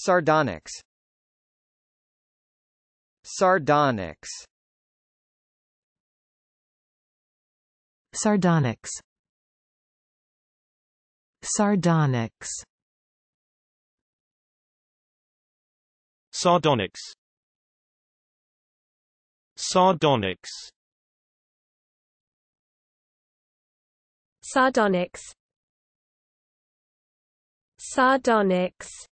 Sardonyx Sardonyx Sardonyx Sardonyx Sardonyx Sardonyx Sardonyx Sardonyx